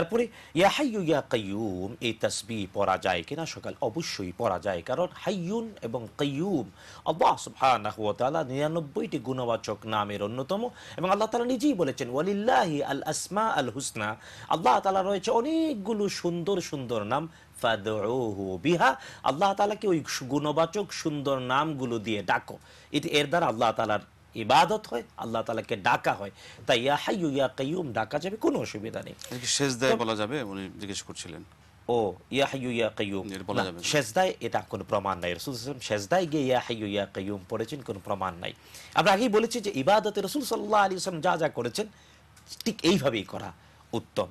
তারপরে ইয়া হাইয়ু ইয়া কাইয়ুম এই তসবি পড়া যায় কিনা সকাল অবশ্যই পড়া যায় কারণ হাইয়ুন এবং কাইয়ুম আল্লাহ সুবহানাহু ওয়া তাআলা 99টি গুণবাচক নামের অন্যতম এবং আল্লাহ তাআলা নিজেই বলেছেন ওয়ালিল্লাহি আল আসমা আল হুসনা আল্লাহ তাআলা রয়েছে অনেকগুলো সুন্দর সুন্দর নাম ফাদউহু বিহা আল্লাহ তাআলাকে ওই গুণবাচক সুন্দর নামগুলো দিয়ে ডাকো এটি এর দ্বারা আল্লাহ তাআলার ইবাদত হয় আল্লাহ তালাকে ডাকা হয় তাই ইয়া হাই ইয়া কাইয়ুম ডাকা যাবে কোনো অসুবিধা নেই শেষ দায় বলা যাবে উনি জিজ্ঞেস করছিলেন ও ইয়া ইয়া কাইয়ুম এটা কোনো প্রমাণ নাই রসুল সেজদায় গিয়ে ইয়া হাইয়ু ইয়া কাইয়ুম পড়েছেন কোনো প্রমাণ নাই আমরা আগেই বলেছি যে ইবাদতে রসুল সাল্লাহ আলী ইসলাম যা যা করেছেন ঠিক এইভাবেই করা উত্তম